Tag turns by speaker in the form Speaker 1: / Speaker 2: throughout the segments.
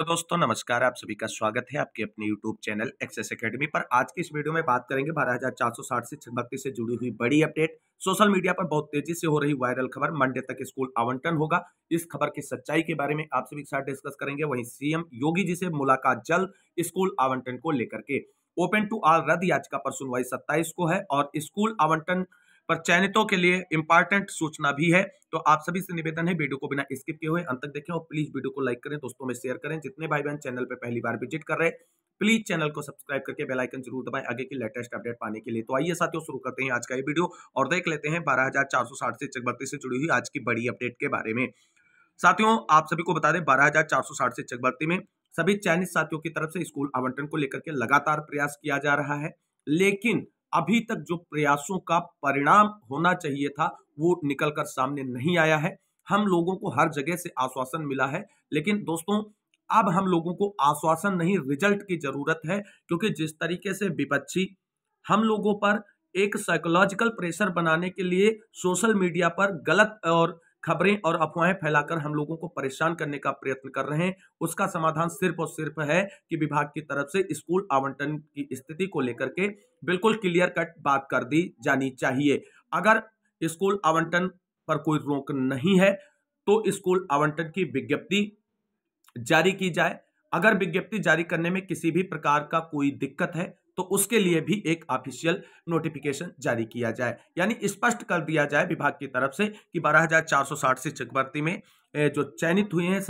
Speaker 1: तो दोस्तों नमस्कार आप सभी का स्वागत है आपके अपने YouTube चैनल एक्सेस अकेडमी पर आज की इस वीडियो में बात करेंगे 12460 शिक्षक भर्ती से जुड़ी हुई बड़ी अपडेट सोशल मीडिया पर बहुत तेजी से हो रही वायरल खबर मंडे तक स्कूल आवंटन होगा इस खबर की सच्चाई के बारे में आप सभी के साथ डिस्कस करेंगे वहीं सीएम योगी जी से मुलाकात जल्द स्कूल आवंटन को लेकर के ओपन टू आल रद्द याचिका पर सुनवाई सत्ताईस को है और स्कूल आवंटन पर चयनितों के लिए इंपॉर्टेंट सूचना भी है तो आप सभी से निवेदन है वीडियो को बिना स्किप किए हुए अंत तक देखें और प्लीज वीडियो को लाइक करें दोस्तों में शेयर करें जितने भाई बहन चैनल पर पहली बार विजिट कर रहे प्लीज चैनल को सब्सक्राइब करके बेल आइकन जरूर दबाएं आगे की लेटेस्ट अपडेट पाने के लिए तो आइए साथियों शुरू करते हैं आज का ये वीडियो और देख लेते हैं 12,460 से चकबर्ती से जुड़ी हुई आज की बड़ी अपडेट के बारे में साथियों आप सभी को बता दें 12,460 से चकबर्ती में सभी चयनित साथियों की तरफ से स्कूल आवंटन को लेकर के लगातार प्रयास किया जा रहा है लेकिन अभी तक जो प्रयासों का परिणाम होना चाहिए था वो निकल कर सामने नहीं आया है हम लोगों को हर जगह से आश्वासन मिला है लेकिन दोस्तों अब हम लोगों को आश्वासन नहीं रिजल्ट की जरूरत है क्योंकि जिस तरीके से विपक्षी हम लोगों पर एक साइकोलॉजिकल प्रेशर बनाने के लिए सोशल मीडिया पर गलत और खबरें और अफवाहें फैलाकर हम लोगों को परेशान करने का प्रयत्न कर रहे हैं उसका समाधान सिर्फ और सिर्फ है कि विभाग की तरफ से स्कूल आवंटन की स्थिति को लेकर के बिल्कुल क्लियर कट बात कर दी जानी चाहिए अगर स्कूल आवंटन पर कोई रोक नहीं है तो स्कूल आवंटन की विज्ञप्ति जारी की जाए अगर विज्ञप्ति जारी करने में किसी भी प्रकार का कोई दिक्कत है तो उसके लिए भी एक ऑफिशियल नोटिफिकेशन जारी किया जाए यानी स्पष्ट कर दिया जाए विभाग की तरफ से कि 12,460 शिक्षक भर्ती में जो चयनित हुए हैं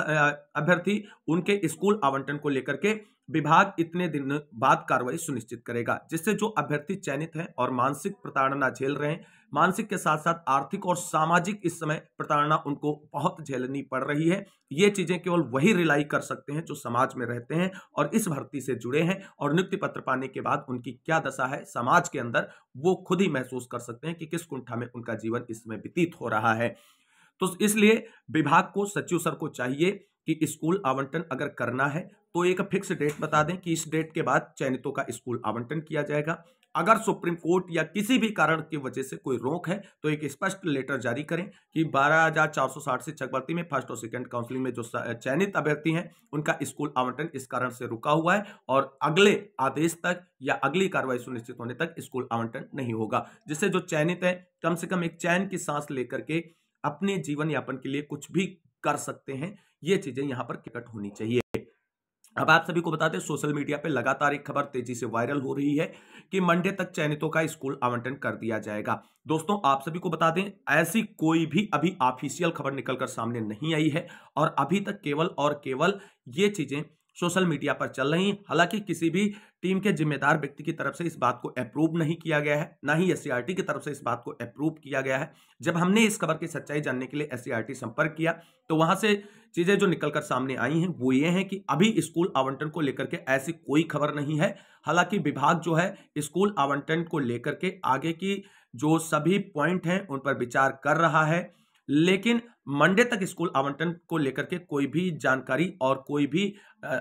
Speaker 1: अभ्यर्थी उनके स्कूल आवंटन को लेकर के विभाग इतने दिन बाद कार्रवाई सुनिश्चित करेगा जिससे जो अभ्यर्थी चयनित हैं और मानसिक प्रताड़ना झेल रहे हैं मानसिक के साथ साथ आर्थिक और सामाजिक इस समय प्रताड़ना उनको बहुत झेलनी पड़ रही है ये चीजें केवल वही रिलाई कर सकते हैं जो समाज में रहते हैं और इस भर्ती से जुड़े हैं और नियुक्ति पत्र पाने के बाद उनकी क्या दशा है समाज के अंदर वो खुद ही महसूस कर सकते हैं कि किस कुंठा में उनका जीवन इसमें व्यतीत हो रहा है तो इसलिए विभाग को सचिव सर को चाहिए कि स्कूल आवंटन अगर करना है तो एक फिक्स डेट बता दें कि इस डेट के बाद चयनितों का स्कूल आवंटन किया जाएगा अगर सुप्रीम कोर्ट या किसी भी कारण की वजह से कोई रोक है तो एक स्पष्ट लेटर जारी करें कि 12,460 शिक्षक भर्ती में फर्स्ट और सेकंड काउंसलिंग में जो चयनित अभ्यर्थी हैं उनका स्कूल आवंटन इस कारण से रुका हुआ है और अगले आदेश तक या अगली कार्रवाई सुनिश्चित होने तक स्कूल आवंटन नहीं होगा जिससे जो चयनित है कम से कम एक चयन की सांस लेकर के अपने जीवन यापन के लिए कुछ भी कर सकते हैं ये चीजें यहाँ पर टिकट होनी चाहिए अब आप सभी को बता दें सोशल मीडिया पे लगातार एक खबर तेजी से वायरल हो रही है कि मंडे तक चयनितों का स्कूल आवंटन कर दिया जाएगा दोस्तों आप सभी को बता दें ऐसी कोई भी अभी ऑफिशियल खबर निकलकर सामने नहीं आई है और अभी तक केवल और केवल ये चीजें सोशल मीडिया पर चल रही हालांकि किसी भी टीम के जिम्मेदार व्यक्ति की तरफ से इस बात को अप्रूव नहीं किया गया है ना ही एस की तरफ से इस बात को अप्रूव किया गया है जब हमने इस खबर की सच्चाई जानने के लिए एस संपर्क किया तो वहां से चीजें जो निकल कर सामने आई हैं वो ये हैं कि अभी स्कूल आवंटन को लेकर के ऐसी कोई खबर नहीं है हालांकि विभाग जो है स्कूल आवंटन को लेकर के आगे की जो सभी पॉइंट हैं उन पर विचार कर रहा है लेकिन मंडे तक स्कूल आवंटन को लेकर के कोई भी जानकारी और कोई भी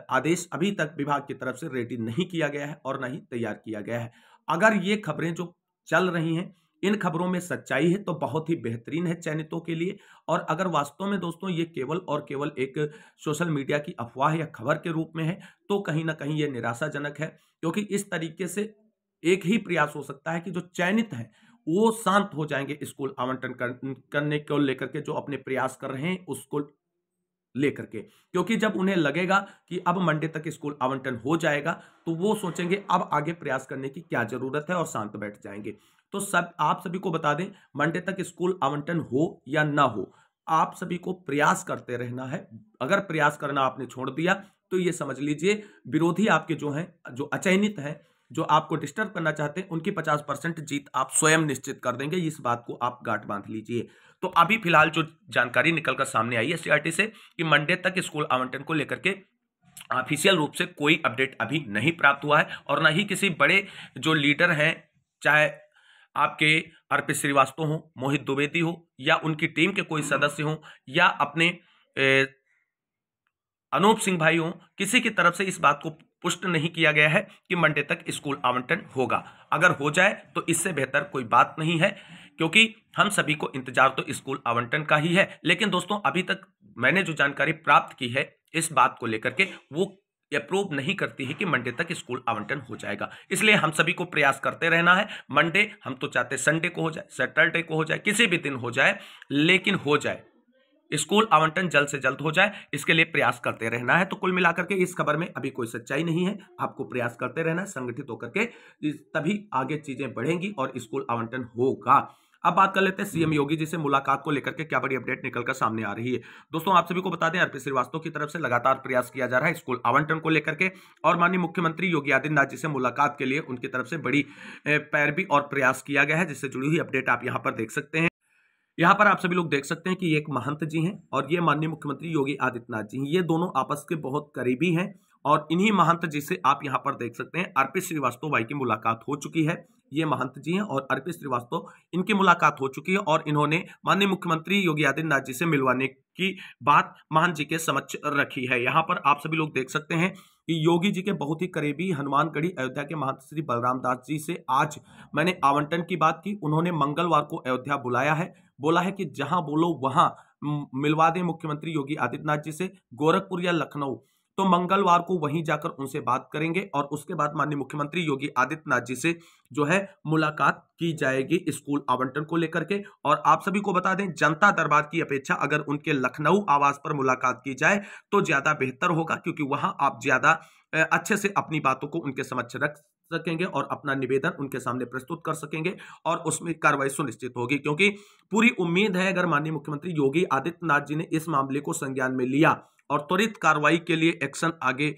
Speaker 1: आदेश अभी तक विभाग की तरफ से रेडी नहीं किया गया है और न ही तैयार किया गया है अगर ये खबरें जो चल रही हैं इन खबरों में सच्चाई है तो बहुत ही बेहतरीन है चयनितों के लिए और अगर वास्तव में दोस्तों ये केवल और केवल एक सोशल मीडिया की अफवाह या खबर के रूप में है तो कहीं ना कहीं ये निराशाजनक है क्योंकि इस तरीके से एक ही प्रयास हो सकता है कि जो चयनित हैं वो शांत हो जाएंगे स्कूल आवंटन कर, करने को लेकर के जो अपने प्रयास कर रहे हैं उसको लेकर के क्योंकि जब उन्हें लगेगा कि अब मंडे तक स्कूल आवंटन हो जाएगा तो वो सोचेंगे अब आगे प्रयास करने की क्या जरूरत है और शांत बैठ जाएंगे तो सब आप सभी को बता दें मंडे तक स्कूल आवंटन हो या ना हो आप सभी को प्रयास करते रहना है अगर प्रयास करना आपने छोड़ दिया तो ये समझ लीजिए विरोधी आपके जो हैं जो अचयनित हैं जो आपको डिस्टर्ब करना चाहते हैं उनकी पचास परसेंट जीत आप स्वयं निश्चित कर देंगे इस बात को आप गांठ बांध लीजिए तो अभी फिलहाल जो जानकारी निकलकर सामने आई है सीआरटी से कि मंडे तक स्कूल आवंटन को लेकर के ऑफिशियल रूप से कोई अपडेट अभी नहीं प्राप्त हुआ है और ना ही किसी बड़े जो लीडर हैं चाहे आपके अर्पित श्रीवास्तव हों मोहित द्विवेदी हो या उनकी टीम के कोई सदस्य हों या अपने ए, अनूप सिंह भाई हों किसी की तरफ से इस बात को पुष्ट नहीं किया गया है कि मंडे तक स्कूल आवंटन होगा अगर हो जाए तो इससे बेहतर कोई बात नहीं है क्योंकि हम सभी को इंतजार तो स्कूल आवंटन का ही है लेकिन दोस्तों अभी तक मैंने जो जानकारी प्राप्त की है इस बात को लेकर के वो अप्रूव नहीं करती है कि मंडे तक स्कूल आवंटन हो जाएगा इसलिए हम सभी को प्रयास करते रहना है मंडे हम तो चाहते संडे को हो जाए सैटरडे को हो जाए किसी भी दिन हो जाए लेकिन हो जाए स्कूल आवंटन जल्द से जल्द हो जाए इसके लिए प्रयास करते रहना है तो कुल मिलाकर के इस खबर में अभी कोई सच्चाई नहीं है आपको प्रयास करते रहना संगठित होकर के तभी आगे चीजें बढ़ेंगी और स्कूल आवंटन होगा अब बात कर लेते हैं सीएम योगी जी से मुलाकात को लेकर के क्या बड़ी अपडेट निकलकर सामने आ रही है दोस्तों आप सभी को बता दें अर्पित श्रीवास्तव की तरफ से लगातार प्रयास किया जा रहा है स्कूल आवंटन को लेकर के और माननीय मुख्यमंत्री योगी आदित्यनाथ जी से मुलाकात के लिए उनकी तरफ से बड़ी पैरवी और प्रयास किया गया है जिससे जुड़ी हुई अपडेट आप यहाँ पर देख सकते हैं यहाँ पर आप सभी लोग देख सकते हैं कि ये एक महंत जी हैं और ये माननीय मुख्यमंत्री योगी आदित्यनाथ जी हैं ये दोनों आपस के बहुत करीबी हैं और इन्हीं महंत जी से आप यहाँ पर देख सकते हैं आरपी श्रीवास्तव भाई की मुलाकात हो चुकी है ये महंत जी हैं और अर्पित श्रीवास्तव इनकी मुलाकात हो चुकी है और इन्होंने माननीय मुख्यमंत्री योगी आदित्यनाथ जी से मिलवाने की बात महान जी के समक्ष रखी है यहाँ पर आप सभी लोग देख सकते हैं कि योगी जी के बहुत ही करीबी हनुमानगढ़ी अयोध्या के महंत श्री बलराम दास जी से आज मैंने आवंटन की बात की उन्होंने मंगलवार को अयोध्या बुलाया है बोला है कि जहां बोलो वहां मिलवा दें मुख्यमंत्री योगी आदित्यनाथ जी से गोरखपुर या लखनऊ तो मंगलवार को वहीं जाकर उनसे बात करेंगे और उसके बाद माननीय मुख्यमंत्री योगी आदित्यनाथ जी से जो है मुलाकात की जाएगी स्कूल आवंटन को लेकर के और आप सभी को बता दें जनता दरबार की अपेक्षा अगर उनके लखनऊ आवास पर मुलाकात की जाए तो ज्यादा बेहतर होगा क्योंकि वहां आप ज्यादा अच्छे से अपनी बातों को उनके समक्ष रख सकेंगे और अपना निवेदन उनके सामने प्रस्तुत कर सकेंगे और उसमें कार्रवाई सुनिश्चित होगी क्योंकि पूरी उम्मीद है अगर माननीय मुख्यमंत्री योगी आदित्यनाथ जी ने इस मामले को संज्ञान में लिया और त्वरित कार्रवाई के लिए एक्शन आगे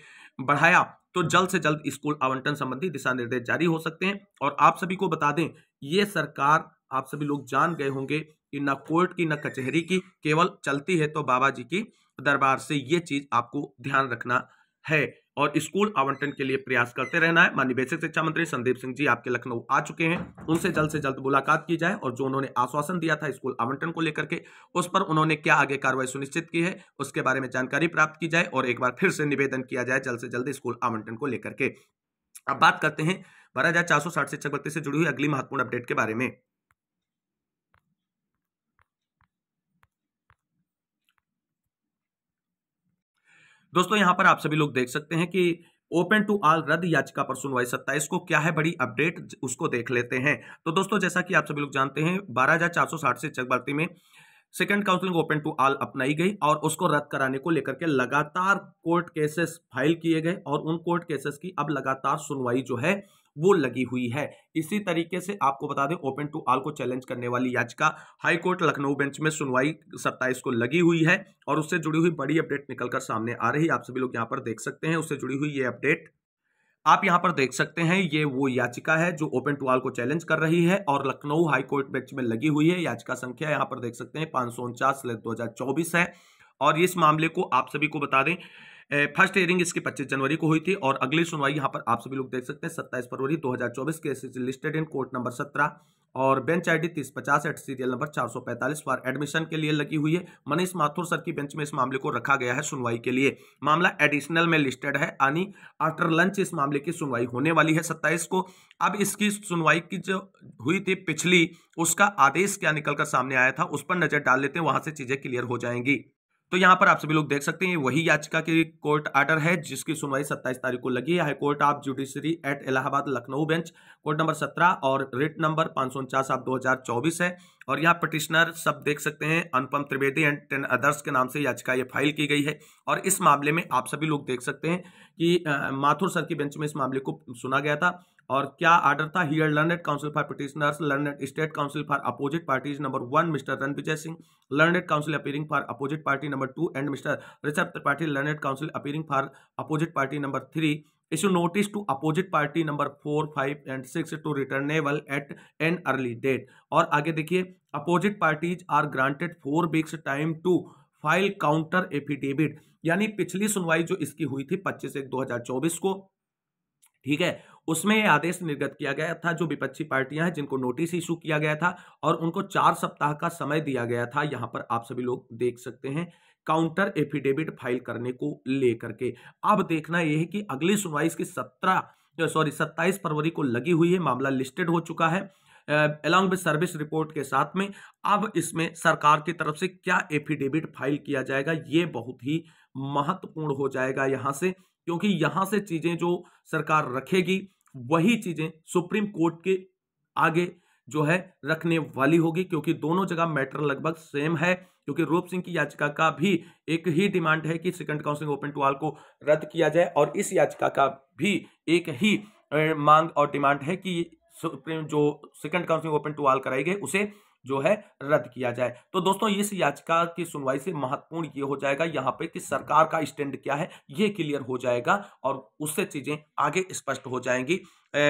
Speaker 1: बढ़ाया तो जल्द से जल्द स्कूल आवंटन संबंधी दिशा निर्देश जारी हो सकते हैं और आप सभी को बता दें ये सरकार आप सभी लोग जान गए होंगे कि न कोर्ट की न कचहरी की केवल चलती है तो बाबा जी की दरबार से ये चीज आपको ध्यान रखना है और स्कूल आवंटन के लिए प्रयास करते रहना है माननीय बेसिक शिक्षा मंत्री संदीप सिंह जी आपके लखनऊ आ चुके हैं उनसे जल्द से जल्द मुलाकात की जाए और जो उन्होंने आश्वासन दिया था स्कूल आवंटन को लेकर के उस पर उन्होंने क्या आगे कार्रवाई सुनिश्चित की है उसके बारे में जानकारी प्राप्त की जाए और एक बार फिर से निवेदन किया जाए जल्द से जल्द स्कूल आवंटन को लेकर के अब बात करते हैं बारह हजार चार सौ से जुड़ी हुई अगली महत्वपूर्ण अपडेट के बारे में दोस्तों यहां पर आप सभी लोग देख सकते हैं कि ओपन टू आल रद्द याचिका पर सुनवाई सत्ताईस को क्या है बड़ी अपडेट उसको देख लेते हैं तो दोस्तों जैसा कि आप सभी लोग जानते हैं बारह शिक्षक भर्ती में second counselling open to all अपनाई गई और उसको रद्द कराने को लेकर के लगातार कोर्ट केसेस फाइल किए गए और उन कोर्ट केसेस की अब लगातार सुनवाई जो है वो लगी हुई है इसी तरीके से आपको बता दें ओपन टू ऑल को चैलेंज करने वाली याचिका हाईकोर्ट लखनऊ बेंच में सुनवाई सत्ताईस को लगी हुई है और उससे जुड़ी हुई बड़ी अपडेट निकलकर सामने आ रही आप सभी लोग यहां पर देख सकते हैं उससे जुड़ी हुई ये अपडेट आप यहां पर देख सकते हैं ये वो याचिका है जो ओपन टू को चैलेंज कर रही है और लखनऊ हाईकोर्ट बेंच में लगी हुई है याचिका संख्या यहां पर देख सकते हैं पांच सौ उनचास दो है और इस मामले को आप सभी को बता दें फर्स्ट हेयरिंग इसकी 25 जनवरी को हुई थी और अगली सुनवाई यहाँ पर आप सभी लोग देख सकते हैं 27 फरवरी 2024 के is listed in court number 17 और बेंच आईडी तीस पचास एट सीरियल नंबर 445 बार एडमिशन के लिए लगी हुई है मनीष माथुर सर की बेंच में इस मामले को रखा गया है सुनवाई के लिए मामला एडिशनल में लिस्टेड है यानी आफ्टर लंच इस मामले की सुनवाई होने वाली है सत्ताईस को अब इसकी सुनवाई की जो हुई थी पिछली उसका आदेश क्या निकलकर सामने आया था उस पर नजर डाल लेते हैं वहां से चीजें क्लियर हो जाएंगी तो यहाँ पर आप सभी लोग देख सकते हैं वही याचिका की कोर्ट आर्डर है जिसकी सुनवाई 27 तारीख को लगी है court of judiciary at Allahabad Lucknow bench court number 17 और रेट नंबर पाँच सौ उनचास ऑफ है और यहाँ पटिशनर सब देख सकते हैं Anupam Trivedi and ten others के नाम से याचिका ये फाइल की गई है और इस मामले में आप सभी लोग देख सकते हैं कि माथुर सर की बेंच में इस मामले को सुना गया था और क्या आर्डर था hear learned counsel for petitioners learned state counsel for opposite parties number one mister Ranvijay Singh learned counsel appearing for opposite party number two and mister Rishabh Tripathi learned counsel appearing for opposite party number three issue notice to opposite party number four five and six to returnable at an early date और आगे देखिए opposite parties are granted four weeks time to file counter affidavit यानी पिछली सुनवाई जो इसकी हुई थी पच्चीस एक 2024 को ठीक है उसमें यह आदेश निर्गत किया गया था जो विपक्षी पार्टियां हैं जिनको नोटिस इशू किया गया था और उनको चार सप्ताह का समय दिया गया था यहाँ पर आप सभी लोग देख सकते हैं काउंटर एफिडेविट फाइल करने को लेकर के अब देखना यह है कि अगली सुनवाई इसकी सत्रह सॉरी सत्ताईस फरवरी को लगी हुई है मामला लिस्टेड हो चुका है अलॉन्ग विद सर्विस रिपोर्ट के साथ में अब इसमें सरकार की तरफ से क्या एफिडेविट फाइल किया जाएगा ये बहुत ही महत्वपूर्ण हो जाएगा यहाँ से क्योंकि यहाँ से चीज़ें जो सरकार रखेगी वही चीजें सुप्रीम कोर्ट के आगे जो है रखने वाली होगी क्योंकि दोनों जगह मैटर लगभग सेम है क्योंकि रूप सिंह की याचिका का भी एक ही डिमांड है कि second counselling open to all को रद्द किया जाए और इस याचिका का भी एक ही मांग और डिमांड है कि सुप्रीम जो second counselling open to all कराई गई उसे जो है रद्द किया जाए तो दोस्तों इस याचिका की सुनवाई से महत्वपूर्ण ये हो जाएगा यहाँ पे कि सरकार का स्टैंड क्या है ये क्लियर हो जाएगा और उससे चीजें आगे स्पष्ट हो जाएंगी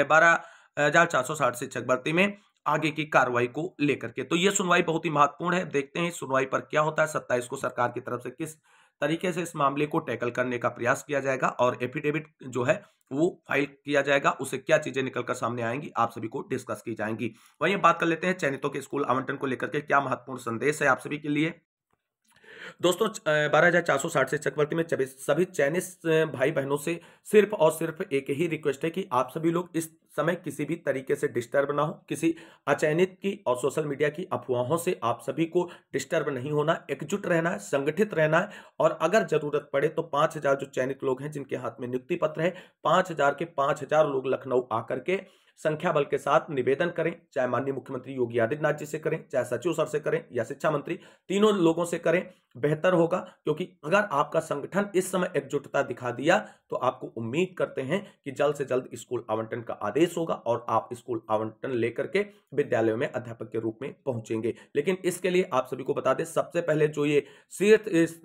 Speaker 1: बारह हजार चार सौ साठ शिक्षक भर्ती में आगे की कार्रवाई को लेकर के तो ये सुनवाई बहुत ही महत्वपूर्ण है देखते हैं सुनवाई पर क्या होता है सत्ताईस को सरकार की तरफ से किस तरीके से इस मामले को टैकल करने का प्रयास किया जाएगा और एफिडेविट जो है वो फाइल किया जाएगा उसे क्या चीजें निकलकर सामने आएंगी आप सभी को डिस्कस की जाएंगी वहीं बात कर लेते हैं चयनितों के स्कूल आवंटन को लेकर के क्या महत्वपूर्ण संदेश है आप सभी के लिए दोस्तों बारह हजार चार सौ साठ से चक्रवर्ती में सभी चाइनीज भाई बहनों से सिर्फ और सिर्फ एक ही रिक्वेस्ट है कि आप सभी लोग इस समय किसी भी तरीके से डिस्टर्ब ना हो किसी अचयनित की और सोशल मीडिया की अफवाहों से आप सभी को डिस्टर्ब नहीं होना एकजुट रहना है संगठित रहना है और अगर जरूरत पड़े तो पांच हजार जो चयनित लोग हैं जिनके हाथ में नियुक्ति पत्र है पांच हजार के पांच हजार लोग लखनऊ आकर के संख्या बल के साथ निवेदन करें चाहे माननीय मुख्यमंत्री योगी आदित्यनाथ जी से करें चाहे सचिव सर से करें या शिक्षा मंत्री तीनों लोगों से करें बेहतर होगा क्योंकि अगर आपका संगठन इस समय एकजुटता दिखा दिया तो आपको उम्मीद करते हैं कि जल्द से जल्द स्कूल आवंटन का आदेश होगा और आप स्कूल आवंटन लेकर के विद्यालयों में अध्यापक के रूप में पहुंचेंगे लेकिन इसके लिए आप सभी को बता दें सबसे पहले जो ये शीर्ष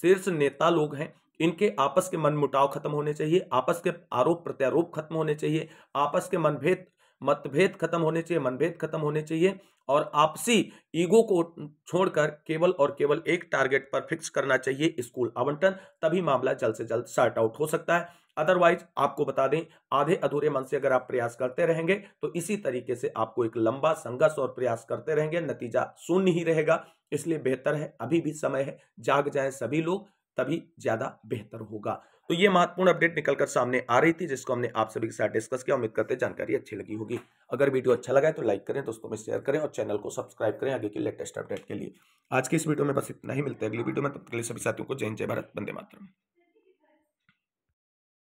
Speaker 1: शीर्ष नेता लोग हैं इनके आपस के मनमुटाव खत्म होने चाहिए आपस के आरोप प्रत्यारोप खत्म होने चाहिए आपस के मनभेद मतभेद खत्म होने चाहिए मनभेद खत्म होने चाहिए और आपसी ईगो को छोड़कर केवल और केवल एक टारगेट पर फिक्स करना चाहिए स्कूल आवंटन तभी मामला जल्द से जल्द सार्ट आउट हो सकता है अदरवाइज आपको बता दें आधे अधूरे मन से अगर आप प्रयास करते रहेंगे तो इसी तरीके से आपको एक लंबा संघर्ष और प्रयास करते रहेंगे नतीजा शून्य ही रहेगा इसलिए बेहतर है अभी भी समय है जाग जाए सभी लोग तभी ज्यादा बेहतर होगा तो ये महत्वपूर्ण अपडेट निकलकर सामने आ रही थी जिसको हमने आप सभी के साथ डिस्कस किया उम्मीद करते जानकारी अच्छी लगी होगी अगर वीडियो अच्छा लगा है तो लाइक करें दोस्तों में शेयर करें और चैनल को सब्सक्राइब करें आगे की लेटेस्ट अपडेट के लिए आज की इस वीडियो में बस इतना ही मिलते हैं अगली वीडियो में तब तक के लिए सभी साथियों को जय जय भारत बंदे मातरम